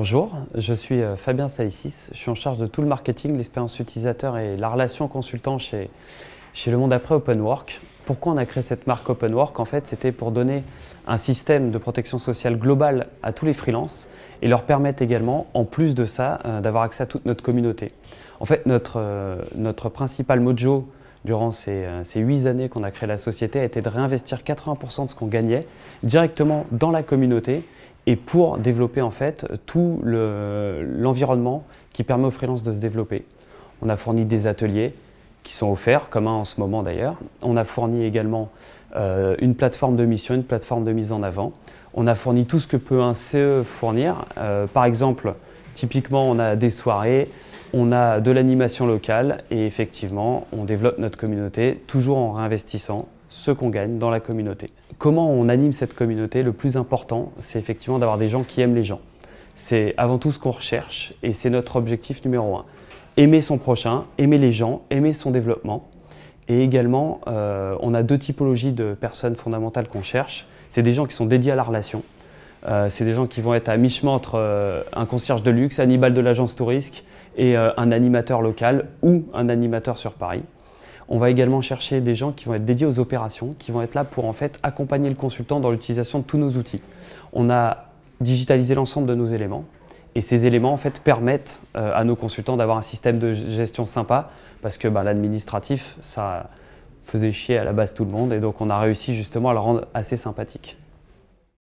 Bonjour, je suis euh, Fabien Salissis, je suis en charge de tout le marketing, l'expérience utilisateur et la relation consultant chez, chez Le Monde Après Open Work. Pourquoi on a créé cette marque Open Work En fait, c'était pour donner un système de protection sociale globale à tous les freelances et leur permettre également, en plus de ça, euh, d'avoir accès à toute notre communauté. En fait, notre, euh, notre principal mojo durant ces, ces, 8 années qu'on a créé la société a été de réinvestir 80% de ce qu'on gagnait directement dans la communauté et pour développer en fait tout l'environnement qui permet aux freelances de se développer. On a fourni des ateliers qui sont offerts, comme un en ce moment d'ailleurs. On a fourni également euh, une plateforme de mission, une plateforme de mise en avant. On a fourni tout ce que peut un CE fournir. Euh, par exemple, typiquement, on a des soirées, on a de l'animation locale et effectivement, on développe notre communauté toujours en réinvestissant ce qu'on gagne dans la communauté. Comment on anime cette communauté Le plus important, c'est effectivement d'avoir des gens qui aiment les gens. C'est avant tout ce qu'on recherche et c'est notre objectif numéro un. Aimer son prochain, aimer les gens, aimer son développement. Et également, euh, on a deux typologies de personnes fondamentales qu'on cherche. C'est des gens qui sont dédiés à la relation. Euh, c'est des gens qui vont être à mi-chemin entre euh, un concierge de luxe, Annibal de l'agence touristique et un animateur local ou un animateur sur Paris. On va également chercher des gens qui vont être dédiés aux opérations, qui vont être là pour en fait accompagner le consultant dans l'utilisation de tous nos outils. On a digitalisé l'ensemble de nos éléments et ces éléments en fait permettent euh, à nos consultants d'avoir un système de gestion sympa parce que bah, l'administratif ça faisait chier à la base tout le monde et donc on a réussi justement à le rendre assez sympathique.